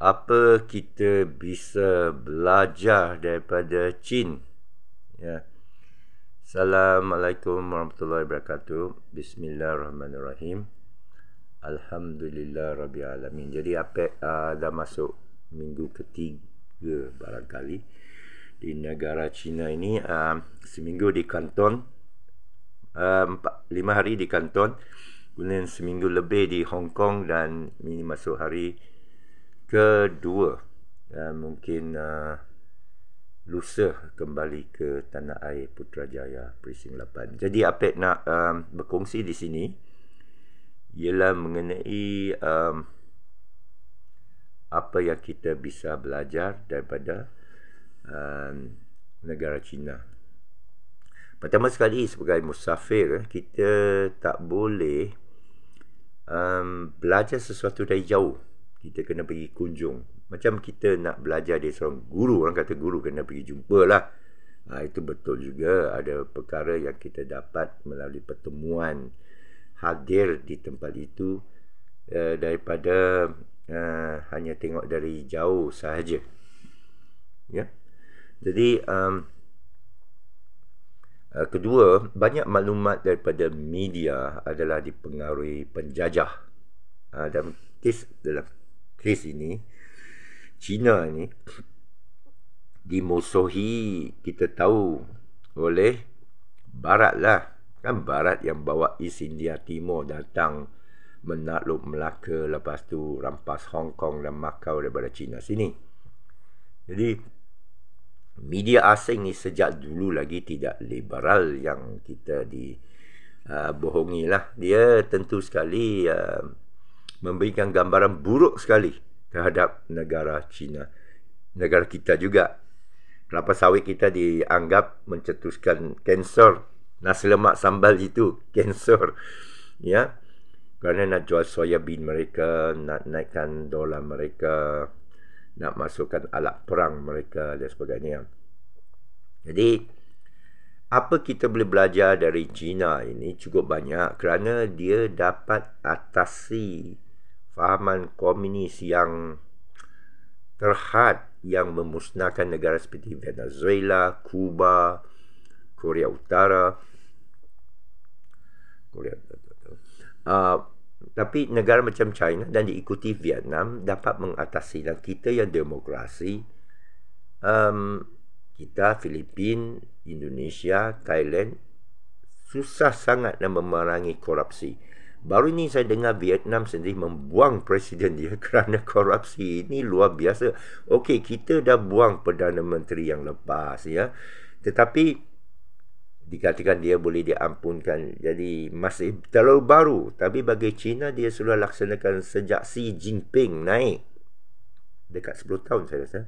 apa kita bisa belajar daripada Chin ya Assalamualaikum warahmatullahi wabarakatuh Bismillahirrahmanirrahim Alhamdulillah Rabbil Alamin Jadi apa uh, dah masuk minggu ketiga barangkali Di negara China ini uh, Seminggu di Kanton ah, empat, uh, Lima hari di Kanton Kemudian seminggu lebih di Hong Kong Dan ini masuk hari kedua uh, mungkin uh, lusa kembali ke tanah air Putrajaya Prising 8. Jadi apa nak um, berkongsi di sini ialah mengenai um, apa yang kita bisa belajar daripada um, negara China. Pertama sekali sebagai musafir kita tak boleh um, belajar sesuatu dari jauh kita kena pergi kunjung macam kita nak belajar dari seorang guru orang kata guru kena pergi jumpa lah ha, itu betul juga ada perkara yang kita dapat melalui pertemuan hadir di tempat itu eh, daripada eh, hanya tengok dari jauh sahaja ya jadi um, kedua banyak maklumat daripada media adalah dipengaruhi penjajah uh, dalam kes dalam kes ini Cina ini dimusuhi kita tahu oleh barat lah kan barat yang bawa East India Timur datang menakluk Melaka lepas tu rampas Hong Kong dan Macau daripada China sini jadi media asing ni sejak dulu lagi tidak liberal yang kita di uh, lah dia tentu sekali uh, memberikan gambaran buruk sekali terhadap negara China. Negara kita juga. Kelapa sawit kita dianggap mencetuskan kanser. Nasi lemak sambal itu kanser. Ya. Kerana nak jual soya bean mereka, nak naikkan dolar mereka, nak masukkan alat perang mereka dan sebagainya. Jadi, apa kita boleh belajar dari China ini cukup banyak kerana dia dapat atasi fahaman komunis yang terhad yang memusnahkan negara seperti Venezuela, Cuba, Korea Utara. Korea Utara. Uh, tapi negara macam China dan diikuti Vietnam dapat mengatasi dan kita yang demokrasi um, kita Filipin, Indonesia, Thailand susah sangat nak memerangi korupsi. Baru ini saya dengar Vietnam sendiri membuang presiden dia kerana korupsi. Ini luar biasa. Okey, kita dah buang Perdana Menteri yang lepas ya. Tetapi dikatakan dia boleh diampunkan. Jadi masih terlalu baru. Tapi bagi China dia sudah laksanakan sejak Xi Jinping naik. Dekat 10 tahun saya rasa.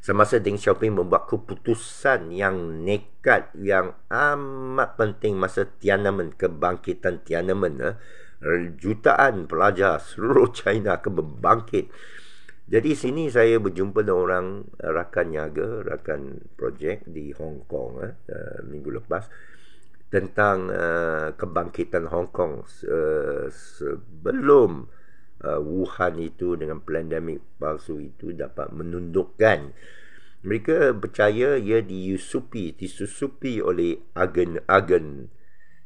Semasa Deng Xiaoping membuat keputusan yang nekat yang amat penting masa Tiananmen, kebangkitan Tiananmen. Eh, jutaan pelajar seluruh China akan membangkit. Jadi sini saya berjumpa dengan orang eh, rakan niaga, rakan projek di Hong Kong eh, eh minggu lepas tentang uh, kebangkitan Hong Kong uh, sebelum uh, Wuhan itu dengan pandemik palsu itu dapat menundukkan mereka percaya ia diusupi disusupi oleh agen-agen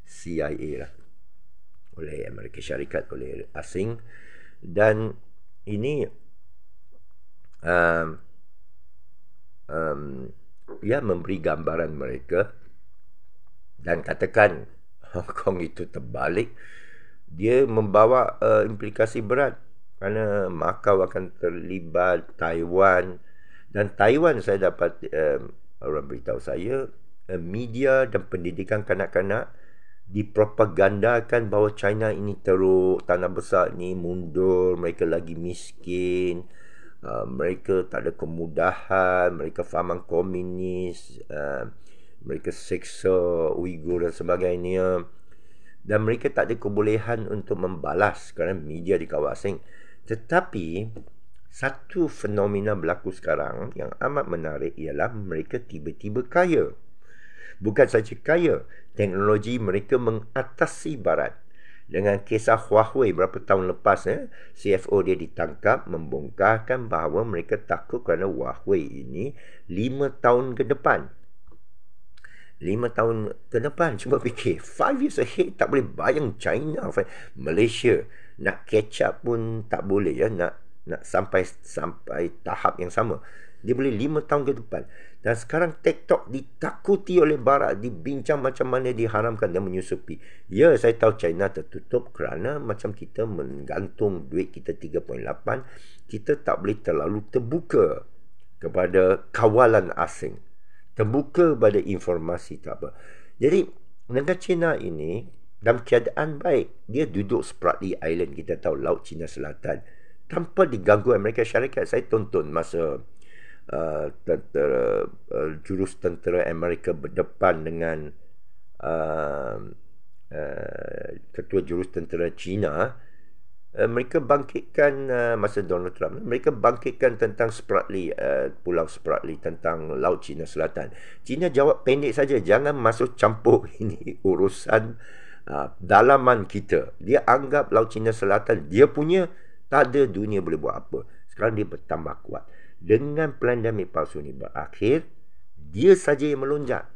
CIA lah oleh Amerika Syarikat oleh asing dan ini um, um, ia memberi gambaran mereka dan katakan Hong Kong itu terbalik dia membawa uh, implikasi berat kerana Macau akan terlibat Taiwan dan Taiwan saya dapat uh, orang beritahu saya uh, media dan pendidikan kanak-kanak dipropagandakan bahawa China ini teruk tanah besar ni mundur mereka lagi miskin uh, mereka tak ada kemudahan mereka faham komunis uh, mereka seksa Uyghur dan sebagainya dan mereka tak ada kebolehan untuk membalas kerana media dikawal asing. Tetapi satu fenomena berlaku sekarang yang amat menarik ialah mereka tiba-tiba kaya. Bukan saja kaya, teknologi mereka mengatasi barat. Dengan kisah Huawei berapa tahun lepas, eh, CFO dia ditangkap membongkarkan bahawa mereka takut kerana Huawei ini 5 tahun ke depan lima tahun ke depan cuba fikir five years ahead tak boleh bayang China Malaysia nak catch up pun tak boleh ya nak nak sampai sampai tahap yang sama dia boleh lima tahun ke depan dan sekarang TikTok ditakuti oleh barat dibincang macam mana diharamkan dan menyusupi ya saya tahu China tertutup kerana macam kita menggantung duit kita 3.8 kita tak boleh terlalu terbuka kepada kawalan asing terbuka pada informasi tak apa. Jadi negara China ini dalam keadaan baik dia duduk seperti Island kita tahu Laut China Selatan tanpa diganggu Amerika Syarikat saya tonton masa uh, tentera, uh, jurus tentera Amerika berdepan dengan uh, uh, ketua jurus tentera China Eh, mereka bangkitkan uh, masa Donald Trump mereka bangkitkan tentang Spratly uh, pulau Spratly tentang laut China Selatan China jawab pendek saja jangan masuk campur ini urusan uh, dalaman kita dia anggap laut China Selatan dia punya tak ada dunia boleh buat apa sekarang dia bertambah kuat dengan pandemik palsu ni berakhir dia saja yang melonjak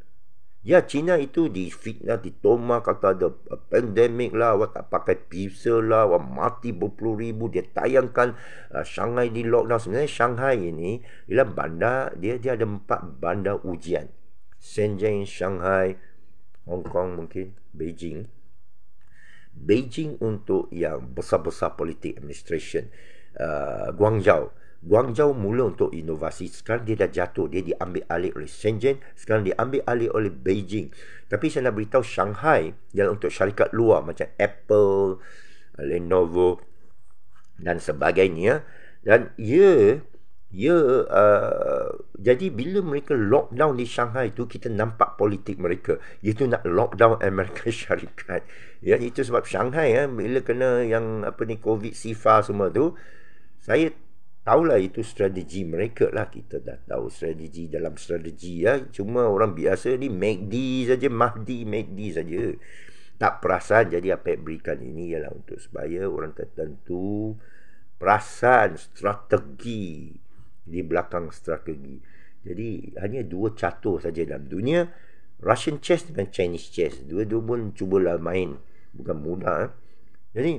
Ya China itu difitnah, ditomah kata ada eh, pandemik lah, awak tak pakai pizza lah, awak mati berpuluh ribu. Dia tayangkan uh, Shanghai di lockdown. Sebenarnya Shanghai ini ialah bandar, dia dia ada empat bandar ujian. Shenzhen, Shanghai, Hong Kong mungkin, Beijing. Beijing untuk yang besar-besar politik administration. Uh, Guangzhou. Guangzhou mula untuk inovasi. Sekarang dia dah jatuh. Dia diambil alih oleh Shenzhen. Sekarang diambil alih oleh Beijing. Tapi saya nak beritahu Shanghai yang untuk syarikat luar macam Apple, Lenovo dan sebagainya. Dan ia, ia uh, jadi bila mereka lockdown di Shanghai itu kita nampak politik mereka. Itu nak lockdown Amerika Syarikat. Ya, itu sebab Shanghai ya, bila kena yang apa ni COVID, SIFA semua tu. Saya Taulah itu strategi mereka lah Kita dah tahu strategi dalam strategi ya. Cuma orang biasa ni make MACD saja Mahdi, MACD saja Tak perasan Jadi apa yang berikan ini ialah untuk supaya orang tertentu Perasan strategi Di belakang strategi Jadi hanya dua catur saja dalam dunia Russian chess dengan Chinese chess Dua-dua pun cubalah main Bukan mudah ya. Jadi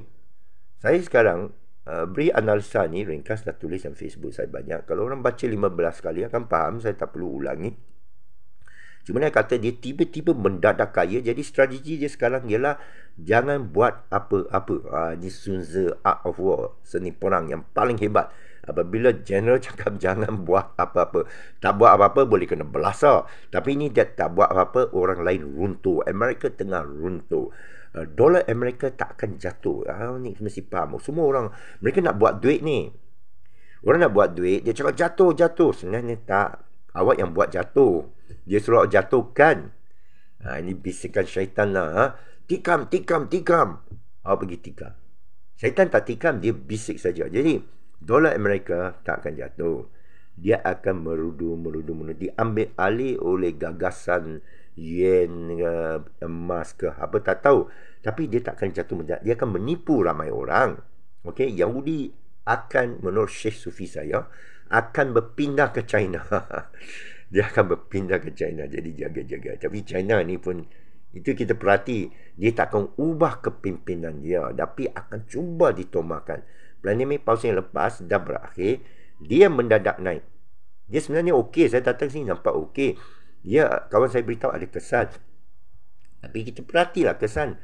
saya sekarang uh, eh, Bri Analsa ni ringkas dah tulis dalam Facebook saya banyak Kalau orang baca 15 kali akan faham Saya tak perlu ulangi Cuma dia kata dia tiba-tiba mendadak kaya Jadi strategi dia sekarang ialah Jangan buat apa-apa uh, Ni Sun Tzu Art of War Seni perang yang paling hebat Apabila general cakap jangan buat apa-apa Tak buat apa-apa boleh kena belasah Tapi ini dia tak buat apa-apa Orang lain runtuh Amerika tengah runtuh Uh, dolar Amerika tak akan jatuh. Ah ni mesti paham. Semua orang mereka nak buat duit ni. Orang nak buat duit, dia cakap jatuh, jatuh. Sebenarnya tak. Awak yang buat jatuh. Dia suruh awak jatuhkan. Ha, ini bisikan syaitan lah. Ha? Tikam, tikam, tikam. Awak pergi tikam. Syaitan tak tikam, dia bisik saja. Jadi, dolar Amerika tak akan jatuh. Dia akan merudu, merudu, merudu. Diambil alih oleh gagasan yen ke eh, emas ke apa tak tahu tapi dia takkan jatuh mendadak dia akan menipu ramai orang okey yahudi akan menurut syekh sufi saya akan berpindah ke china dia akan berpindah ke china jadi jaga-jaga tapi china ni pun itu kita perhati dia takkan ubah kepimpinan dia tapi akan cuba ditomahkan pandemik pause yang lepas dah berakhir dia mendadak naik dia sebenarnya okey saya datang sini nampak okey Ya, kawan saya beritahu ada kesan. Tapi kita perhatilah kesan.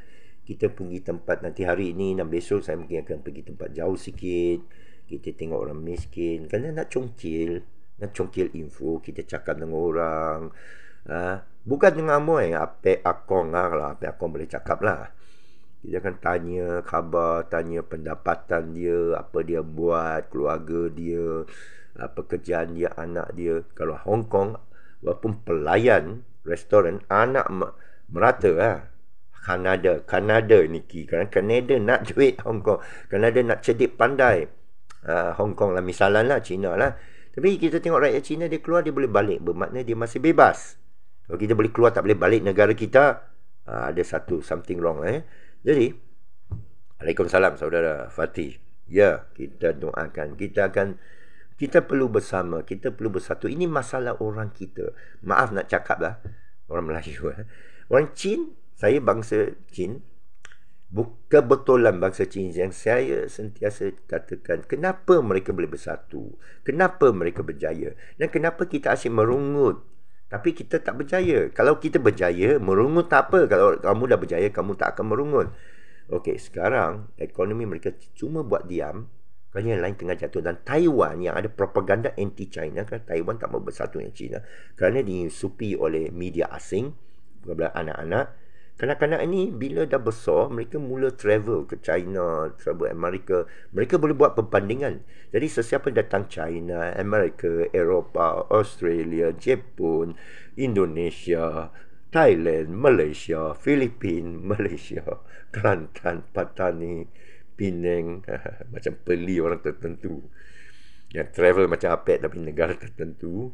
Kita pergi tempat nanti hari ini dan besok saya mungkin akan pergi tempat jauh sikit. Kita tengok orang miskin. Kerana nak congkil. Nak congkil info. Kita cakap dengan orang. Ha? Bukan dengan amoy. Eh. Ape akong lah. Kalau apa akong boleh cakap lah. Kita akan tanya khabar. Tanya pendapatan dia. Apa dia buat. Keluarga dia. Ha, pekerjaan dia. Anak dia. Kalau Hong Kong, walaupun pelayan restoran anak merata lah. Kanada, Kanada ni ki. Kerana Kanada nak duit Hong Kong. Kanada nak cedik pandai uh, Hong Kong lah. Misalan lah, China lah. Tapi kita tengok rakyat Cina dia keluar, dia boleh balik. Bermakna dia masih bebas. Kalau kita boleh keluar, tak boleh balik negara kita. Uh, ada satu, something wrong eh. Jadi, Assalamualaikum saudara Fatih. Ya, kita doakan. Kita akan... Kita perlu bersama, kita perlu bersatu. Ini masalah orang kita. Maaf nak cakap lah, orang Melayu. Eh. Orang Cina, saya bangsa Cina, kebetulan bangsa Cina yang saya sentiasa katakan, kenapa mereka boleh bersatu? Kenapa mereka berjaya? Dan kenapa kita asyik merungut? Tapi kita tak berjaya. Kalau kita berjaya, merungut tak apa. Kalau kamu dah berjaya, kamu tak akan merungut. Okey, sekarang ekonomi mereka cuma buat diam, banyak yang lain tengah jatuh. Dan Taiwan yang ada propaganda anti-China. kan Taiwan tak mau bersatu dengan China. Kerana disupi oleh media asing. Kepada anak-anak. Kanak-kanak ini bila dah besar, mereka mula travel ke China, travel Amerika. Mereka boleh buat perbandingan. Jadi sesiapa datang China, Amerika, Eropah, Australia, Jepun, Indonesia, Thailand, Malaysia, Filipina, Malaysia, Kelantan, Patani, Penang Macam peli orang tertentu Yang travel macam apet Tapi negara tertentu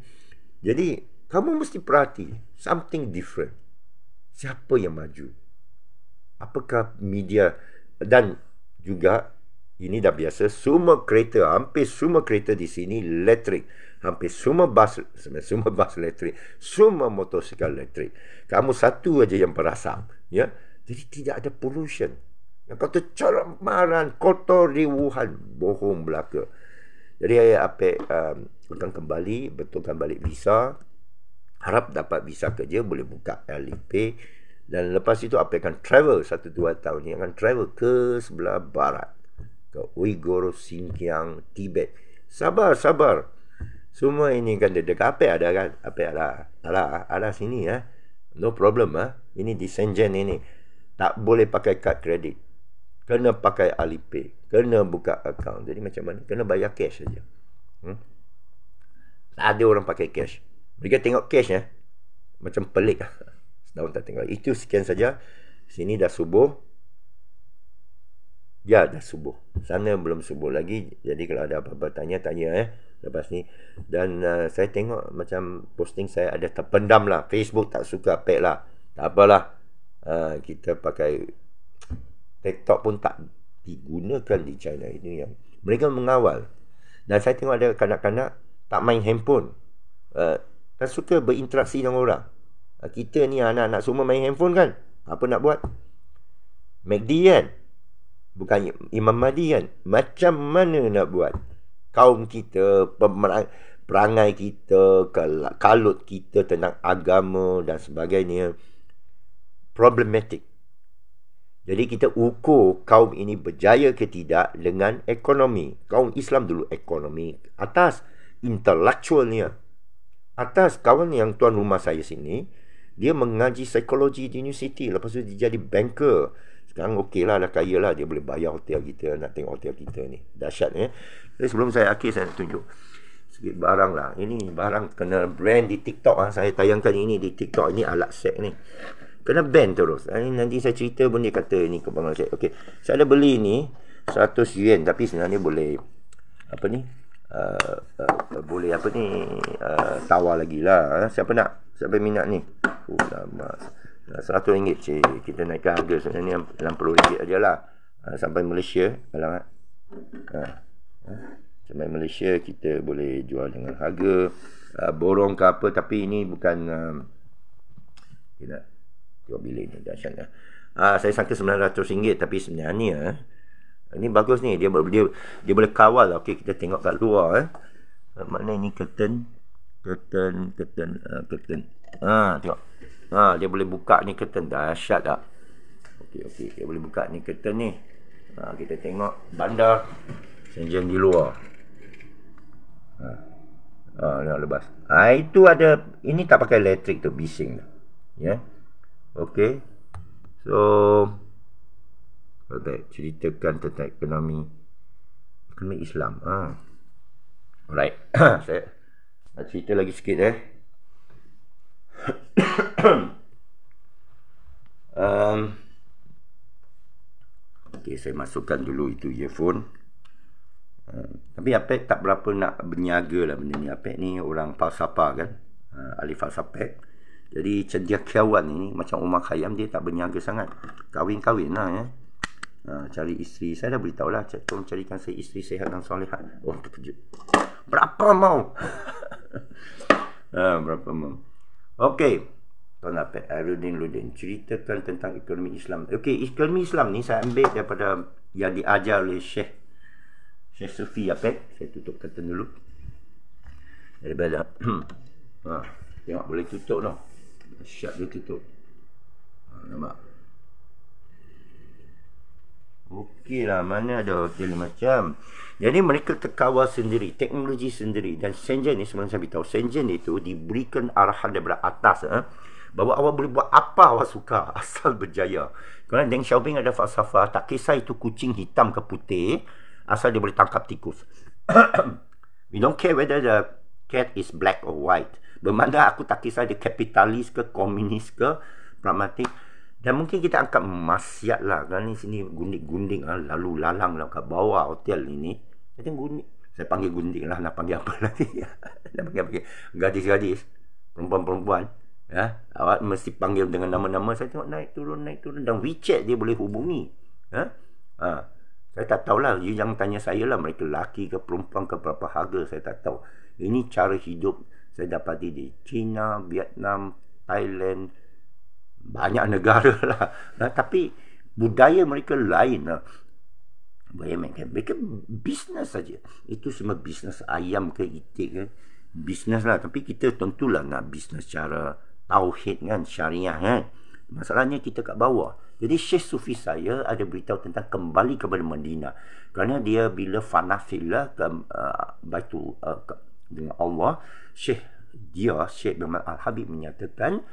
Jadi Kamu mesti perhati Something different Siapa yang maju Apakah media Dan Juga Ini dah biasa Semua kereta Hampir semua kereta di sini Elektrik Hampir semua bas Semua bas elektrik Semua motosikal elektrik Kamu satu aja yang perasan Ya jadi tidak ada pollution yang kata corak maran kotor di Wuhan bohong belaka. Jadi ayah ape um, akan kembali betulkan balik visa. Harap dapat visa kerja boleh buka LIP dan lepas itu apa? akan travel satu dua tahun ni akan travel ke sebelah barat ke Uyghur, Xinjiang, Tibet. Sabar, sabar. Semua ini kan dekat apa ada kan? Apa ada? Ada, ada sini ya. Eh? No problem ah. Eh? Ini di Shenzhen ini. Tak boleh pakai kad kredit kena pakai Alipay, kena buka account. Jadi macam mana? Kena bayar cash saja. Hmm? ada orang pakai cash. Mereka tengok cash ya. Macam pelik. Sedang tak tengok. Itu sekian saja. Sini dah subuh. Ya, dah subuh. Sana belum subuh lagi. Jadi kalau ada apa-apa tanya, tanya eh. ya. Lepas ni. Dan uh, saya tengok macam posting saya ada terpendam lah. Facebook tak suka pek lah. Tak apalah. Uh, kita pakai TikTok pun tak digunakan di China ini yang mereka mengawal dan saya tengok ada kanak-kanak tak main handphone uh, tak suka berinteraksi dengan orang uh, kita ni anak-anak semua main handphone kan apa nak buat MACD kan bukan Imam Mahdi kan macam mana nak buat kaum kita pemerang, perangai kita kalut kita tentang agama dan sebagainya problematic jadi kita ukur kaum ini berjaya ke tidak dengan ekonomi. Kaum Islam dulu ekonomi atas intelektualnya, Atas kawan yang tuan rumah saya sini, dia mengaji psikologi di universiti. Lepas tu dia jadi banker. Sekarang okey lah, dah kaya lah. Dia boleh bayar hotel kita, nak tengok hotel kita ni. Dahsyat ni. Eh. Jadi sebelum saya akhir, saya nak tunjuk. Sikit barang lah. Ini barang kena brand di TikTok lah. Saya tayangkan ini di TikTok. Ini alat set ni kena ban terus. Ini nanti saya cerita pun dia kata ini kebangsaan saya. Okey. Saya ada beli ni 100 yen tapi sebenarnya boleh apa ni? Uh, uh, uh, boleh apa ni? Uh, tawar lagi lah. Ha, siapa nak? Siapa minat ni? Oh, lama. Uh, rm ringgit cik. Kita naikkan harga sebenarnya RM60 aja lah. Uh, sampai Malaysia. Alamak. Ha. Uh, uh, sampai Malaysia kita boleh jual dengan harga uh, borong ke apa. Tapi ini bukan... Uh, Dua bilik ni dah Ah, saya sangka RM900 tapi sebenarnya ini ah, bagus ni. Dia dia dia boleh kawal lah. Okey, kita tengok kat luar eh. Ah, maknanya ni curtain curtain curtain uh, curtain. Ah, tengok. Ah, dia boleh buka ni curtain dahsyat tak? Okey, okey. Dia boleh buka ni curtain ni. Ah, kita tengok bandar senjen di luar. Ah. Ah, nak lepas. Ah, itu ada ini tak pakai elektrik tu bising tu. Ya. Yeah. Okay So Okay Ceritakan tentang ekonomi Ekonomi Islam ha. Alright Saya Nak cerita lagi sikit eh um, Okay saya masukkan dulu itu earphone Uh, tapi apa tak berapa nak berniaga lah benda ni apa ni orang falsafah kan uh, Ahli falsafah jadi cendekiawan ni macam Umar Khayyam dia tak berniaga sangat. Kawin-kawin lah ya. Ha, cari isteri saya dah beritahu lah. Tolong carikan saya isteri sehat dan solehah. Oh terkejut. Berapa mau? ha, berapa mau? okay Tuan apa? Arudin Ludin ceritakan tentang ekonomi Islam. okay ekonomi Islam ni saya ambil daripada yang diajar oleh Syekh Syekh Sufi apa? Saya tutup kata dulu. Daripada ha. Tengok boleh tutup noh syak dia tutup ha, nampak Okey lah mana ada hotel macam Jadi mereka terkawal sendiri Teknologi sendiri Dan Senjen ni sebenarnya saya beritahu Senjen itu diberikan arahan daripada atas eh, Bahawa awak boleh buat apa awak suka Asal berjaya Kerana Deng Xiaoping ada falsafah Tak kisah itu kucing hitam ke putih Asal dia boleh tangkap tikus We don't care whether the cat is black or white bermakna aku tak kisah dia kapitalis ke komunis ke pragmatik dan mungkin kita angkat masyarakat lah kan ni sini gunding-gunding lah, lalu lalang lah kat bawah hotel ini saya gunding saya panggil gunding lah nak panggil apa lagi nak panggil, panggil gadis-gadis perempuan-perempuan ya awak mesti panggil dengan nama-nama saya tengok naik turun naik turun dan WeChat dia boleh hubungi ya ha? saya tak tahulah you jangan tanya saya lah mereka lelaki ke perempuan ke berapa harga saya tak tahu ini cara hidup saya dapati di China, Vietnam, Thailand banyak negara lah nah, tapi budaya mereka lain lah budaya mereka mereka bisnes saja itu semua bisnes ayam ke itik ke bisnes lah tapi kita tentulah nak bisnes cara tauhid kan syariah kan masalahnya kita kat bawah jadi Syekh Sufi saya ada beritahu tentang kembali kepada Madinah. Kerana dia bila fanafillah ke uh, Baitul uh, dengan Allah Syekh dia Syekh Muhammad Al-Habib menyatakan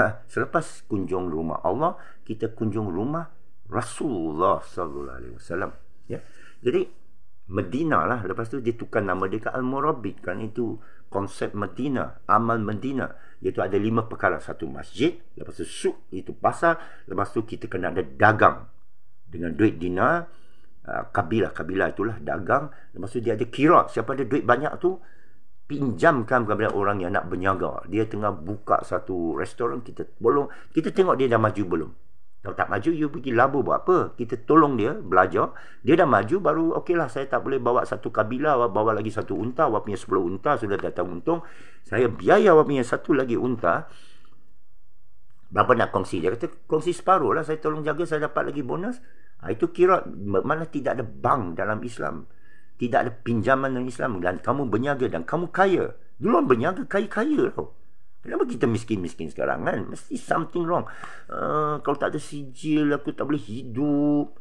ah, selepas kunjung rumah Allah kita kunjung rumah Rasulullah sallallahu alaihi wasallam ya jadi Medina lah lepas tu dia tukar nama dia ke Al-Murabbi kan itu konsep Medina amal Medina iaitu ada lima perkara satu masjid lepas tu suk itu pasar lepas tu kita kena ada dagang dengan duit dina, ah, kabilah-kabilah itulah dagang lepas tu dia ada kira siapa ada duit banyak tu pinjamkan kepada orang yang nak berniaga. Dia tengah buka satu restoran, kita tolong. Kita tengok dia dah maju belum. Kalau tak maju, you pergi labu buat apa? Kita tolong dia, belajar. Dia dah maju, baru okeylah saya tak boleh bawa satu kabilah, bawa lagi satu unta, awak punya sepuluh unta sudah datang untung. Saya biaya awak punya satu lagi unta, Berapa nak kongsi? Dia kata, kongsi separuh lah. Saya tolong jaga, saya dapat lagi bonus. Ha, itu kira mana tidak ada bank dalam Islam tidak ada pinjaman dalam Islam dan kamu berniaga dan kamu kaya. Dulu orang berniaga kaya-kaya tau. Kenapa kita miskin-miskin sekarang kan? Mesti something wrong. Uh, kalau tak ada sijil, aku tak boleh hidup.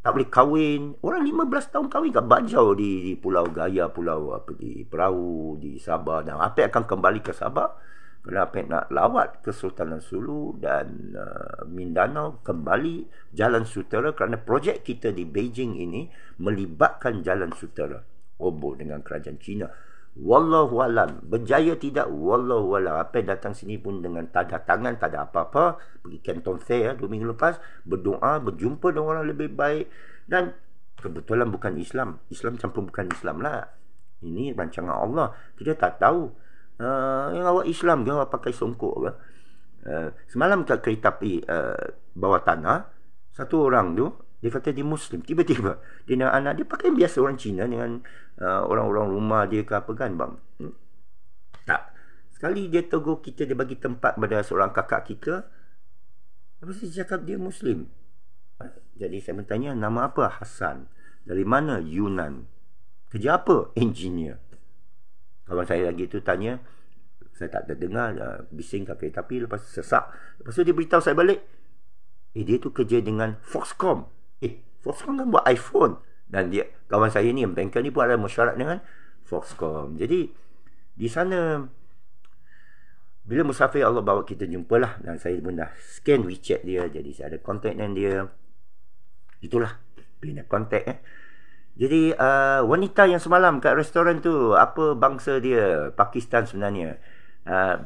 Tak boleh kahwin. Orang 15 tahun kahwin kat Bajau di, di Pulau Gaya, Pulau apa di Perahu, di Sabah. Dan apa akan kembali ke Sabah? Lah, kenapa nak lawat Kesultanan Sulu dan uh, Mindanao kembali jalan sutera kerana projek kita di Beijing ini melibatkan jalan sutera obor dengan kerajaan China wallahu alam berjaya tidak wallahu alam apa datang sini pun dengan tanda tangan tak ada apa-apa pergi Canton Fair ya, dua minggu lepas berdoa berjumpa dengan orang lebih baik dan kebetulan bukan Islam Islam campur bukan Islam lah ini rancangan Allah kita tak tahu Uh, awak Islam ke? Awak pakai songkok ke? Uh, semalam kat kereta api uh, eh, bawah tanah, satu orang tu, dia kata dia Muslim. Tiba-tiba, dia nak anak. Dia pakai biasa orang Cina dengan uh, orang-orang rumah dia ke apa kan, bang? Hmm? Tak. Sekali dia tegur kita, dia bagi tempat pada seorang kakak kita. Apa sih cakap dia Muslim. Jadi saya bertanya, nama apa Hasan? Dari mana Yunan? Kerja apa? Engineer kawan saya lagi tu tanya saya tak terdengar uh, bising kaki tapi lepas sesak lepas tu dia beritahu saya balik eh dia tu kerja dengan Foxcom eh Foxcom kan buat iPhone dan dia kawan saya ni yang banker ni pun ada mesyuarat dengan Foxcom jadi di sana bila musafir Allah bawa kita jumpalah dan saya pun dah scan WeChat dia jadi saya ada kontak dengan dia itulah bina kontak eh jadi uh, wanita yang semalam kat restoran tu apa bangsa dia? Pakistan sebenarnya. Uh,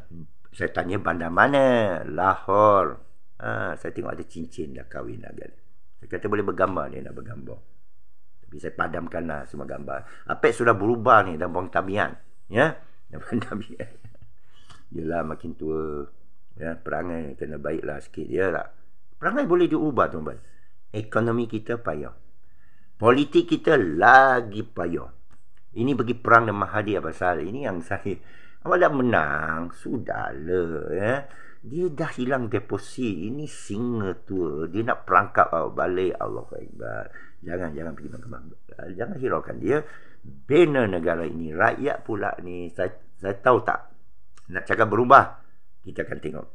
saya tanya bandar mana? Lahore. Uh, saya tengok ada cincin dah kahwin dah kan. Saya kata boleh bergambar dia nak bergambar. Tapi saya padamkanlah semua gambar. Apek sudah berubah ni dan buang tabian. Ya? Dan buang tabian. Yelah makin tua. Ya, perangai kena baiklah sikit. Yelah. Perangai boleh diubah tu tuan Ekonomi kita payah politik kita lagi payah. Ini bagi perang dan mahadi apa pasal. Ini yang saya awak dah menang, sudahlah ya. Dia dah hilang deposit Ini singa tua. Dia nak perangkap awak balik. Allah akbar. Jangan jangan pergi mahkamah. Jangan hiraukan dia. Bina negara ini, rakyat pula ni saya, saya tahu tak nak cakap berubah. Kita akan tengok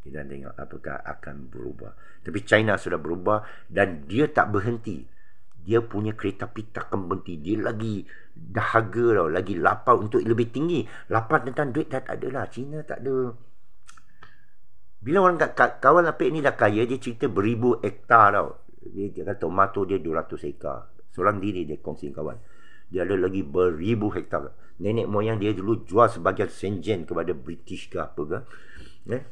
kita akan tengok apakah akan berubah. Tapi China sudah berubah dan dia tak berhenti dia punya kereta pita takkan berhenti dia lagi dahaga tau lagi lapar untuk lebih tinggi lapar tentang duit tak ada lah Cina tak ada bila orang kat kawan Apik ni dah kaya dia cerita beribu hektar tau dia, dia kata tomato dia 200 hektar seorang diri dia kongsi kawan dia ada lagi beribu hektar nenek moyang dia dulu jual sebagian senjen kepada British ke apa ke eh?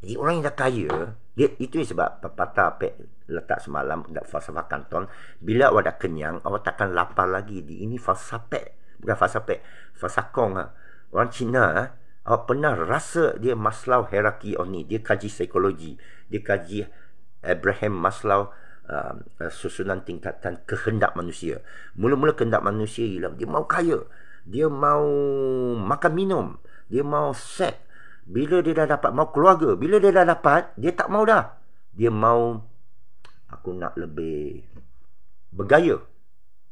jadi orang yang dah kaya dia, itu sebab pepatah pek letak semalam nak falsafah kanton. Bila awak dah kenyang, awak takkan lapar lagi. Di ini falsafah Bukan falsafah falsafah kong Falsakong ah. Orang Cina, ah, awak pernah rasa dia Maslow hierarchy on ni. Dia kaji psikologi. Dia kaji Abraham Maslow um, susunan tingkatan kehendak manusia. Mula-mula kehendak manusia ialah dia mau kaya. Dia mau makan minum. Dia mau seks bila dia dah dapat mau keluarga bila dia dah dapat dia tak mau dah dia mau aku nak lebih bergaya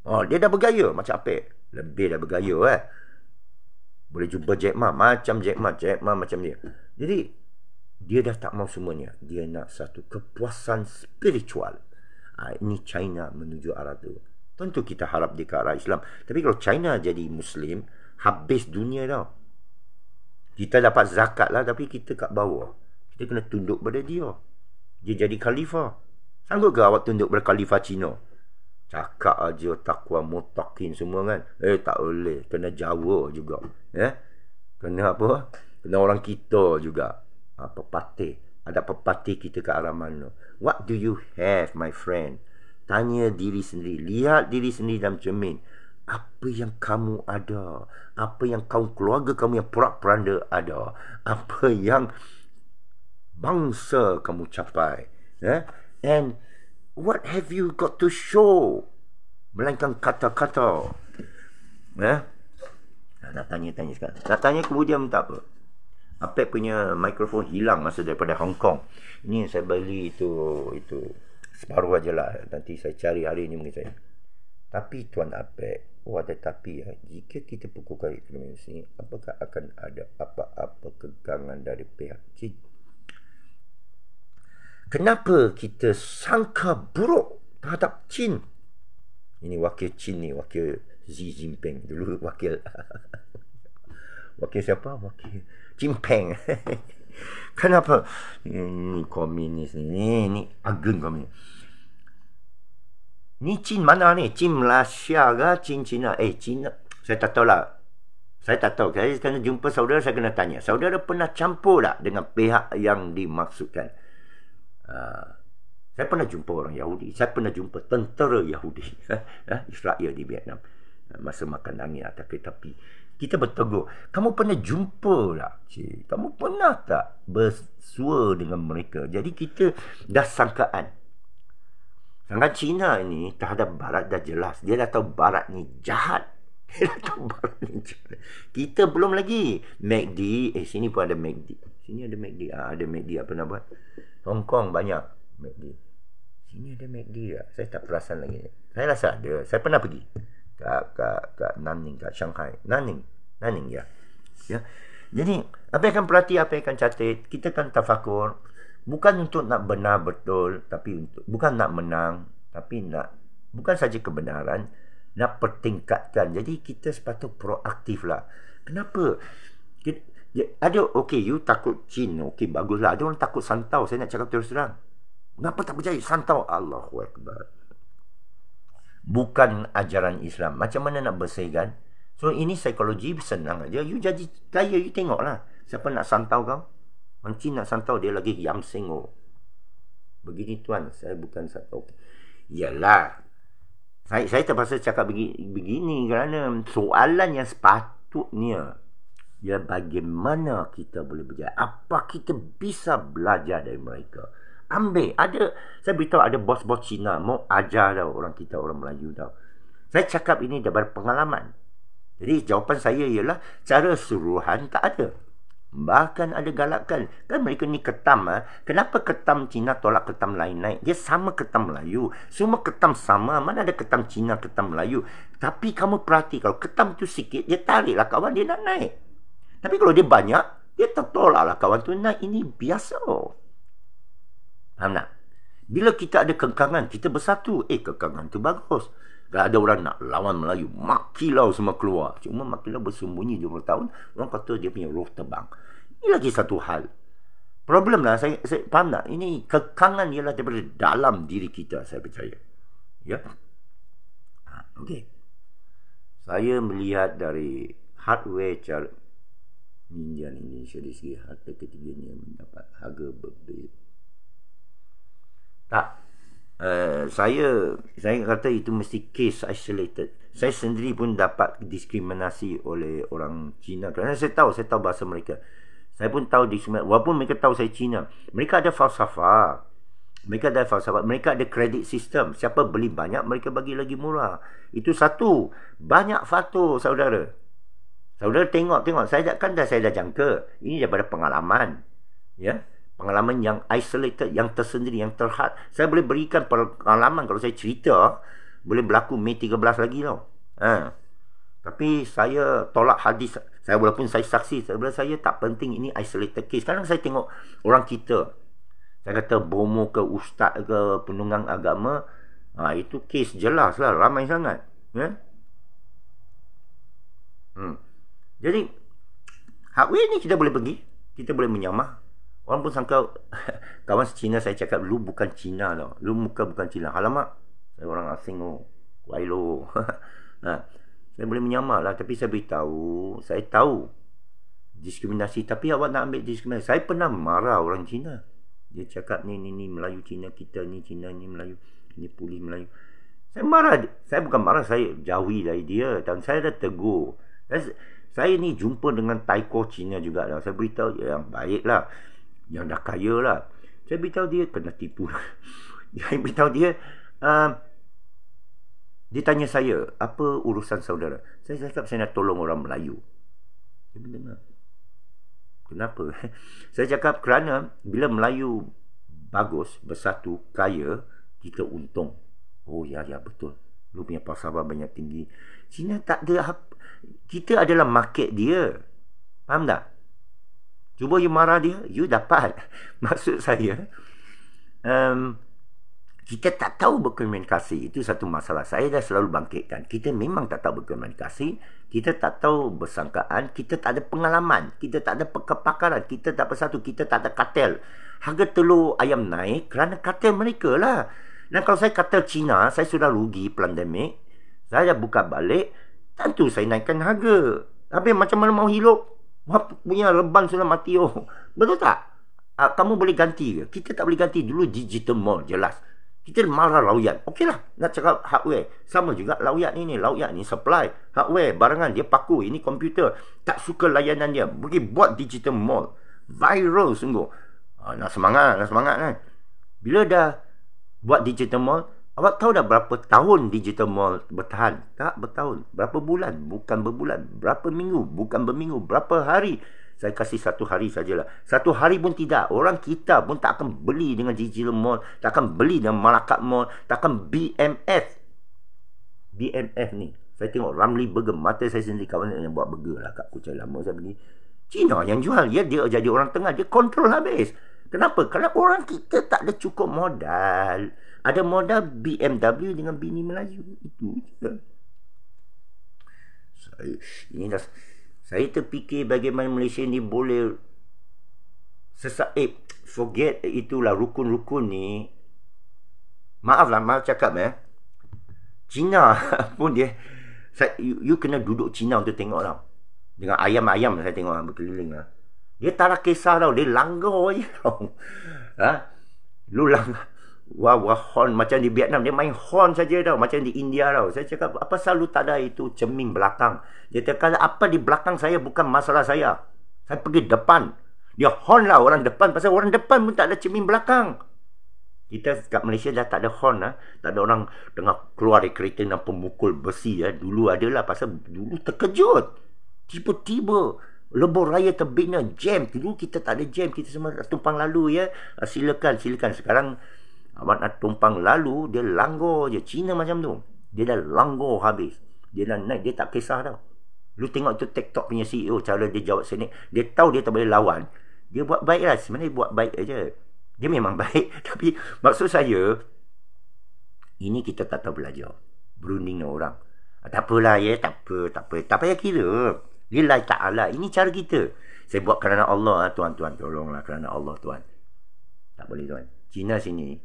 oh dia dah bergaya macam apa lebih dah bergaya eh boleh jumpa Jack Ma macam Jack Ma Jack Ma macam dia jadi dia dah tak mau semuanya dia nak satu kepuasan spiritual ha, ini China menuju arah tu tentu kita harap dia ke arah Islam tapi kalau China jadi Muslim habis dunia tau kita dapat zakat lah tapi kita kat bawah. Kita kena tunduk pada dia. Dia jadi khalifah. Sanggup ke awak tunduk pada khalifah Cina? Cakap aja takwa mutakin semua kan. Eh tak boleh. Kena Jawa juga. Eh? Kena apa? Kena orang kita juga. Ha, ah, pepati. Ada pepati kita ke arah mana. What do you have my friend? Tanya diri sendiri. Lihat diri sendiri dalam cermin apa yang kamu ada apa yang kaum keluarga kamu yang perak peranda ada apa yang bangsa kamu capai eh and what have you got to show melainkan kata-kata eh nak tanya-tanya sekarang nak tanya kemudian tak apa Apek punya mikrofon hilang masa daripada Hong Kong. Ini yang saya beli itu itu separuh aja lah. Nanti saya cari hari ini mungkin saya. Tapi Tuan Abed, oh tapi ya, jika kita pukulkan ekonomi Malaysia, apakah akan ada apa-apa kegangan dari pihak Cina? Kenapa kita sangka buruk terhadap Cina? Ini wakil Cina ni, wakil Xi Jinping dulu, wakil wakil siapa? Wakil Jinping. Kenapa? Ini hmm, komunis ni, ini, ini komunis ni Chin mana ni? Chin Malaysia ke? Chin China? Eh, China. Saya tak tahu lah. Saya tak tahu. Saya kena jumpa saudara, saya kena tanya. Saudara pernah campur tak dengan pihak yang dimaksudkan? Uh, saya pernah jumpa orang Yahudi. Saya pernah jumpa tentera Yahudi. Eh, eh, Israel di Vietnam. Eh, masa makan angin atas kereta api. Kita bertegur. Kamu pernah jumpa tak? Kamu pernah tak bersua dengan mereka? Jadi kita dah sangkaan. Sangat Cina ini terhadap Barat dah jelas. Dia dah tahu Barat ni jahat. Dia dah tahu Barat ni jahat. Kita belum lagi. MACD. Eh, sini pun ada MACD. Sini ada MACD. Ah, ada MACD apa nak buat? Hong Kong banyak MACD. Sini ada MACD tak? Ya. Saya tak perasan lagi. Saya rasa ada. Saya pernah pergi. Kat, kat, kat Nanning, kat Shanghai. Nanning. Nanning, ya. ya. Jadi, apa yang akan perhati, apa yang akan catat. Kita akan tafakur bukan untuk nak benar betul tapi untuk bukan nak menang tapi nak bukan saja kebenaran nak pertingkatkan jadi kita sepatut proaktif lah kenapa kita, ya, ada okay you takut Cina okay baguslah ada orang takut santau saya nak cakap terus terang kenapa tak percaya santau Allah Akbar bukan ajaran Islam macam mana nak bersihkan so ini psikologi senang aja you jadi kaya you tengoklah siapa nak santau kau Mencina santau dia lagi yam sengo. Begini tuan, saya bukan satu. Iyalah, Saya saya terpaksa cakap begini kerana soalan yang sepatutnya ialah bagaimana kita boleh belajar, Apa kita bisa belajar dari mereka? Ambil. Ada, saya beritahu ada bos-bos Cina mau ajar tau orang kita, orang Melayu tau. Saya cakap ini daripada pengalaman. Jadi jawapan saya ialah cara suruhan tak ada. Bahkan ada galakkan Kan mereka ni ketam. Ah. Kenapa ketam Cina tolak ketam lain naik? Dia sama ketam Melayu. Semua ketam sama. Mana ada ketam Cina, ketam Melayu. Tapi kamu perhati kalau ketam tu sikit, dia tarik lah kawan dia nak naik. Tapi kalau dia banyak, dia tertolak lah kawan tu naik. Ini biasa. Faham tak? Bila kita ada kekangan, kita bersatu. Eh, kekangan tu bagus. Dah ada orang nak lawan Melayu. Makilau semua keluar. Cuma makilau bersembunyi 20 tahun. Orang kata dia punya roh terbang. Ini lagi satu hal. Problem lah. Saya, saya faham tak? Ini kekangan ialah daripada dalam diri kita. Saya percaya. Ya? Ha, okay. Saya melihat dari hardware cara Ninja Indonesia di segi harta ketiga ni mendapat harga berbeza. Tak Eh, saya saya kata itu mesti case isolated. Saya sendiri pun dapat diskriminasi oleh orang Cina kerana saya tahu saya tahu bahasa mereka. Saya pun tahu diskriminasi walaupun mereka tahu saya Cina. Mereka ada falsafah. Mereka ada falsafah. Mereka ada credit system. Siapa beli banyak mereka bagi lagi murah. Itu satu. Banyak faktor saudara. Saudara tengok tengok saya kan dah saya dah jangka. Ini daripada pengalaman. Ya. Yeah? pengalaman yang isolated yang tersendiri yang terhad saya boleh berikan pengalaman kalau saya cerita boleh berlaku Mei 13 lagi tau ha. tapi saya tolak hadis saya walaupun saya saksi saya saya tak penting ini isolated case sekarang saya tengok orang kita saya kata bomo ke ustaz ke penunggang agama ha, itu case jelas lah ramai sangat ya? hmm. jadi hakwe ni kita boleh pergi kita boleh menyamah Orang pun sangka kawan Cina saya cakap lu bukan Cina tau. Lu muka bukan Cina. Alamak, saya orang asing oh. Kuai lo. Ha. Saya boleh menyamar lah tapi saya beritahu, saya tahu diskriminasi tapi awak nak ambil diskriminasi. Saya pernah marah orang Cina. Dia cakap ni ni ni Melayu Cina kita ni Cina ni Melayu ni puli Melayu. Saya marah, saya bukan marah, saya jauhi lah dia dan saya dah tegur. Saya, saya ni jumpa dengan Taiko Cina juga lah. Saya beritahu yang baik lah yang dah kaya lah saya beritahu dia kena tipu lah. saya beritahu dia uh, dia tanya saya apa urusan saudara saya cakap saya nak tolong orang Melayu dia mendengar kenapa saya cakap kerana bila Melayu bagus bersatu kaya kita untung oh ya ya betul lu punya pasaran banyak tinggi Cina tak ada kita adalah market dia faham tak Cuba you marah dia, you dapat. Maksud saya, um, kita tak tahu berkomunikasi. Itu satu masalah. Saya dah selalu bangkitkan. Kita memang tak tahu berkomunikasi. Kita tak tahu bersangkaan. Kita tak ada pengalaman. Kita tak ada kepakaran. Kita tak satu. Kita tak ada kartel. Harga telur ayam naik kerana kartel mereka lah. Dan kalau saya kartel Cina, saya sudah rugi pandemik. Saya dah buka balik. Tentu saya naikkan harga. Tapi macam mana mau hidup? Wap punya reban sudah mati oh. Betul tak? Uh, kamu boleh ganti ke? Kita tak boleh ganti dulu digital mall jelas. Kita marah Okey lah nak cakap hardware. Sama juga lawyan ini, lawyan ni supply. Hardware, barangan dia paku. Ini komputer. Tak suka layanan dia. Pergi buat digital mall. Viral sungguh. Uh, nak semangat, nak semangat kan. Bila dah buat digital mall, Awak tahu dah berapa tahun digital mall bertahan? Tak bertahun. Berapa bulan? Bukan berbulan. Berapa minggu? Bukan berminggu. Berapa hari? Saya kasih satu hari sajalah. Satu hari pun tidak. Orang kita pun tak akan beli dengan digital mall. Tak akan beli dengan Malakat Mall. Tak akan BMF. BMF ni. Saya tengok Ramli Burger. Mata saya sendiri kawan yang buat burger lah kat Kucai Lama. Saya pergi. Cina yang jual. Ya, dia jadi orang tengah. Dia kontrol habis. Kenapa? Kerana orang kita tak ada cukup modal ada modal BMW dengan bini Melayu itu saya ini dah, saya terfikir bagaimana Malaysia ni boleh sesak eh, forget itulah rukun-rukun ni maaf lah maaf cakap eh Cina pun dia saya, you, you, kena duduk Cina untuk tengok lah dengan ayam-ayam saya tengok lah, berkeliling lah dia tak nak kisah tau dia langgar je tau ha? lu langgar wah wah horn macam di Vietnam dia main horn saja tau macam di India tau saya cakap apa selalu tak ada itu ceming belakang dia cakap apa di belakang saya bukan masalah saya saya pergi depan dia horn lah orang depan pasal orang depan pun tak ada ceming belakang kita kat Malaysia dah tak ada horn lah. Tak ada orang tengah keluar dari kereta dan pemukul besi ya. Dulu ada lah pasal dulu terkejut. Tiba-tiba lebur raya terbina jam. Dulu kita tak ada jam. Kita semua tumpang lalu ya. Ah, silakan, silakan. Sekarang Abang nak tumpang lalu Dia langgur je Cina macam tu Dia dah langgur habis Dia dah naik Dia tak kisah tau Lu tengok tu TikTok punya CEO Cara dia jawab sini Dia tahu dia tak boleh lawan Dia buat baik lah Sebenarnya dia buat baik aja. Dia memang baik Tapi maksud saya Ini kita tak tahu belajar Berunding dengan orang ah, Tak apalah ya Tak apa Tak apa Tak payah kira tak ta'ala Ini cara kita Saya buat kerana Allah ah, Tuan-tuan Tolonglah kerana Allah Tuan Tak boleh tuan Cina sini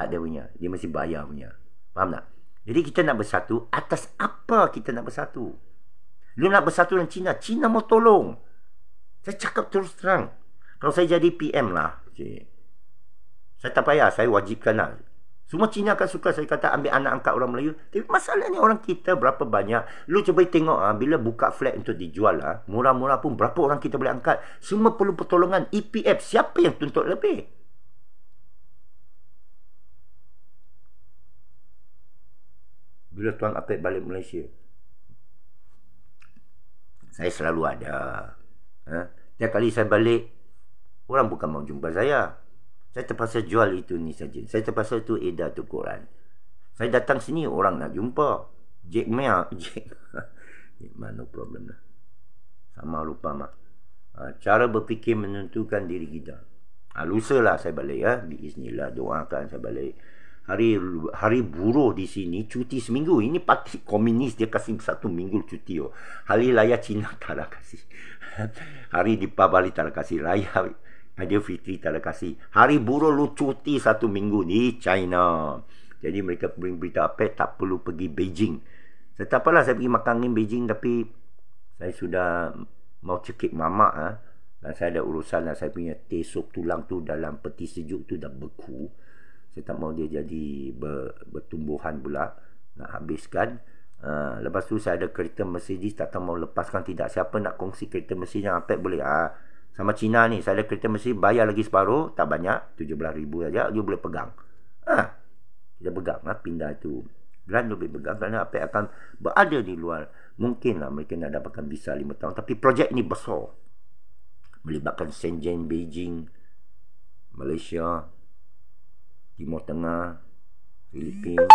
tak ada punya. Dia mesti bayar punya. Faham tak? Jadi kita nak bersatu atas apa kita nak bersatu? Lu nak bersatu dengan China. China mau tolong. Saya cakap terus terang. Kalau saya jadi PM lah. Cik. Saya tak payah. Saya wajibkan lah. Semua China akan suka saya kata ambil anak angkat orang Melayu. Tapi masalahnya orang kita berapa banyak. Lu cuba tengok ha, bila buka flat untuk dijual lah. Ha, Murah-murah pun berapa orang kita boleh angkat. Semua perlu pertolongan. EPF siapa yang tuntut lebih? bila tuan Apek balik Malaysia saya selalu ada ha? setiap kali saya balik orang bukan mau jumpa saya saya terpaksa jual itu ni saja saya terpaksa itu Ada tu Quran saya datang sini orang nak jumpa Jack Ma Jack, Jack Ma no problem lah sama lupa mak ha, cara berfikir menentukan diri kita ha, lusa lah saya balik ya. Ha? Bismillah doakan saya balik hari hari buruh di sini cuti seminggu ini parti komunis dia kasih satu minggu cuti oh hari raya Cina tak ada kasih hari di Pabali tak ada kasih raya Hari Fitri tak ada kasih hari buruh lu cuti satu minggu di China jadi mereka bring berita apa tak perlu pergi Beijing saya tak apalah saya pergi makan angin Beijing tapi saya sudah mau cekik mamak ha? dan saya ada urusan dan saya punya tesok tulang tu dalam peti sejuk tu dah beku saya tak mau dia jadi ber, bertumbuhan pula nak habiskan uh, lepas tu saya ada kereta Mercedes tak tahu mau lepaskan tidak siapa nak kongsi kereta Mercedes yang apa boleh uh, sama Cina ni saya ada kereta Mercedes bayar lagi separuh tak banyak 17000 saja you boleh pegang ah uh, dia pegang lah pindah tu Grand lebih pegang kerana apa akan berada di luar Mungkin lah. mereka nak dapatkan visa 5 tahun tapi projek ni besar melibatkan Shenzhen, Beijing, Malaysia, Timur Tengah, Filipina,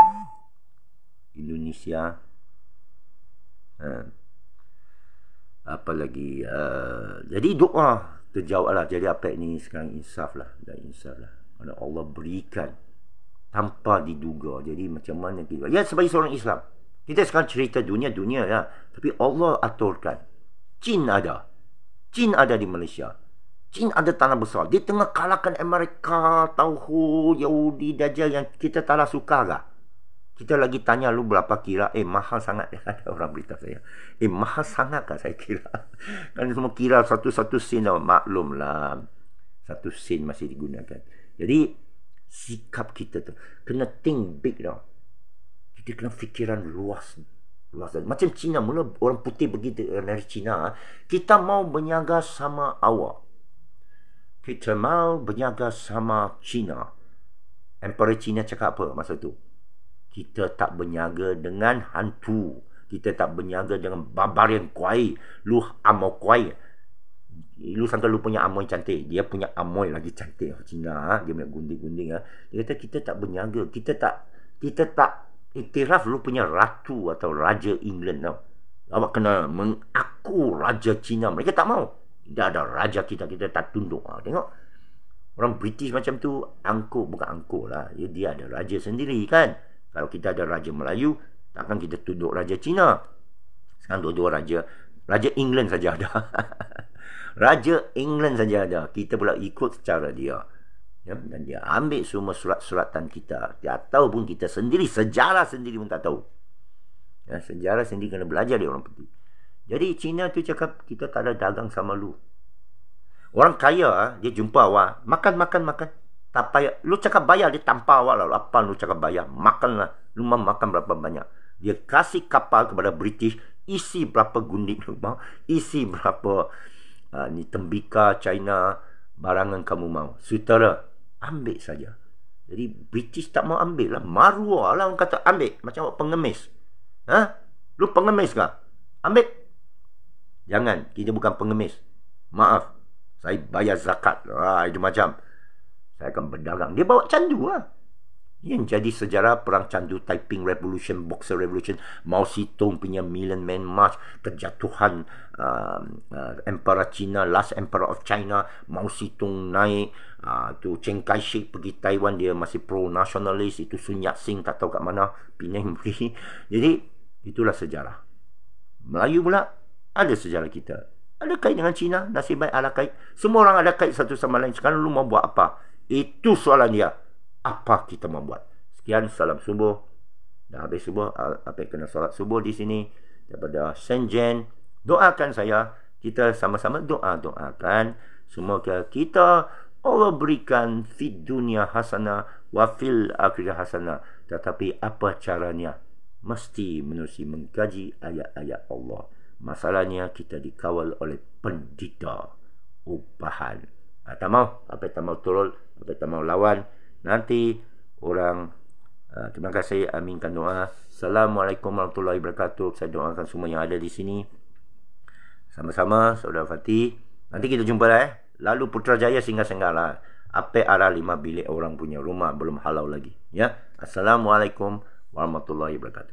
Indonesia. Ha. Apa lagi? Uh, jadi doa terjawab lah. Jadi apa ni sekarang insaf lah. Dah insaf lah. Karena Allah berikan tanpa diduga. Jadi macam mana kita? Ya sebagai seorang Islam. Kita sekarang cerita dunia-dunia ya. Lah. Tapi Allah aturkan. Jin ada. Jin ada di Malaysia. Cina ada tanah besar. Dia tengah kalahkan Amerika, Tauhu, Yahudi, Dajjal yang kita tak lah suka kah? Kita lagi tanya lu berapa kira? Eh, mahal sangat. Ada orang berita saya. Eh, mahal sangat kah saya kira? Kan semua kira satu-satu sen lah. Maklum Satu sin masih digunakan. Jadi, sikap kita tu. Kena think big tau. Kita kena fikiran luas ni. Macam Cina mula orang putih pergi eh, dari Cina ah. kita mau berniaga sama awak kita mau berniaga sama China. Emperor China cakap apa masa tu? Kita tak berniaga dengan hantu. Kita tak berniaga dengan barbarian kuai. Lu amoy kuai. Lu sangka lu punya amoy cantik. Dia punya amoy lagi cantik. China, ha? dia punya gunting-gunting. Ha? Dia kata kita tak berniaga. Kita tak kita tak itiraf lu punya ratu atau raja England. Awak kena mengaku raja China. Mereka tak mau dah ada raja kita kita tak tunduk ha, tengok orang British macam tu angkuh bukan angkuh lah ya, dia ada raja sendiri kan kalau kita ada raja Melayu takkan kita tunduk raja Cina sekarang dua-dua raja raja England saja ada raja England saja ada kita pula ikut secara dia ya, dan dia ambil semua surat-suratan kita dia tahu pun kita sendiri sejarah sendiri pun tak tahu ya, sejarah sendiri kena belajar dia orang putih jadi Cina tu cakap kita tak ada dagang sama lu. Orang kaya ah, dia jumpa awak makan makan makan. Tak payah lu cakap bayar dia tanpa awak lah apa lu cakap bayar makanlah lu mau makan berapa banyak. Dia kasih kapal kepada British isi berapa gunting lu mau isi berapa uh, ni tembika China barang yang kamu mau. Sutera ambil saja. Jadi British tak mau ambil lah Maruah lah orang kata ambil Macam awak pengemis Ha? Lu pengemis ke? Ambil Jangan, kita bukan pengemis. Maaf, saya bayar zakat. Wah, itu macam. Saya akan berdagang. Dia bawa candu lah. Yang jadi sejarah perang candu Taiping Revolution, Boxer Revolution, Mao Zedong punya Million Man March, kejatuhan uh, um, uh, Emperor China, Last Emperor of China, Mao Zedong naik, uh, tu Chiang Kai-shek pergi Taiwan, dia masih pro-nationalist, itu Sun Yat-sing tak tahu kat mana, Penang pergi. Jadi, itulah sejarah. Melayu pula, ada sejarah kita ada kait dengan China, nasib baik ala kait semua orang ada kait satu sama lain sekarang lu mau buat apa itu soalan dia apa kita mau buat sekian salam subuh dah habis subuh ah, apa kena salat subuh di sini daripada Shenzhen doakan saya kita sama-sama doa doakan semoga kita Allah berikan di dunia hasanah wa fil akhirah hasanah tetapi apa caranya mesti manusia mengkaji ayat-ayat Allah Masalahnya kita dikawal oleh pendeta upahan. Ha, tak mau. Apa tak mau turun. Apa tak mau lawan. Nanti orang... Ha, terima kasih. Aminkan doa. Assalamualaikum warahmatullahi wabarakatuh. Saya doakan semua yang ada di sini. Sama-sama. Saudara Fatih. Nanti kita jumpa lah eh. Lalu Putrajaya singgah senggala. Lah. Apa arah lima bilik orang punya rumah belum halau lagi. Ya. Assalamualaikum warahmatullahi wabarakatuh.